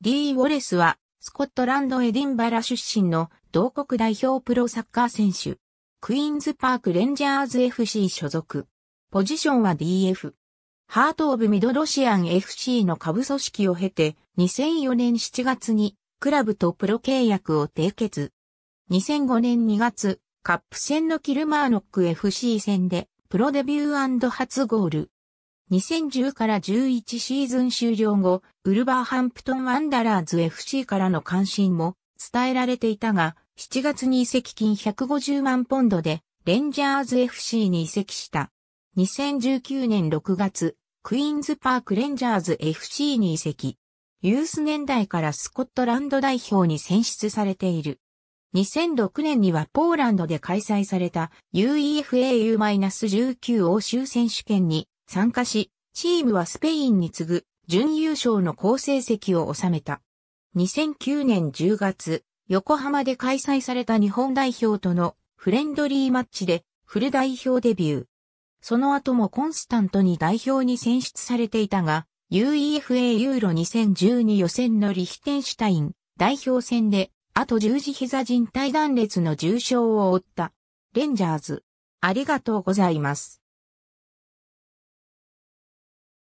D. ウォレスは、スコットランドエディンバラ出身の同国代表プロサッカー選手。クイーンズパークレンジャーズ FC 所属。ポジションは DF。ハート・オブ・ミドロシアン FC の下部組織を経て、2004年7月にクラブとプロ契約を締結。2005年2月、カップ戦のキルマーノック FC 戦でプロデビュー初ゴール。2010から11シーズン終了後、ウルバーハンプトン・ワンダラーズ FC からの関心も伝えられていたが、7月に移籍金150万ポンドで、レンジャーズ FC に移籍した。2019年6月、クイーンズパークレンジャーズ FC に移籍。ユース年代からスコットランド代表に選出されている。2006年にはポーランドで開催された UEFA U-19 欧州選手権に参加し、チームはスペインに次ぐ準優勝の好成績を収めた。2009年10月、横浜で開催された日本代表とのフレンドリーマッチでフル代表デビュー。その後もコンスタントに代表に選出されていたが、UEFA ユーロ2012予選のリヒテンシュタイン代表戦で、あと十字膝靭帯断裂の重傷を負った。レンジャーズ。ありがとうございます。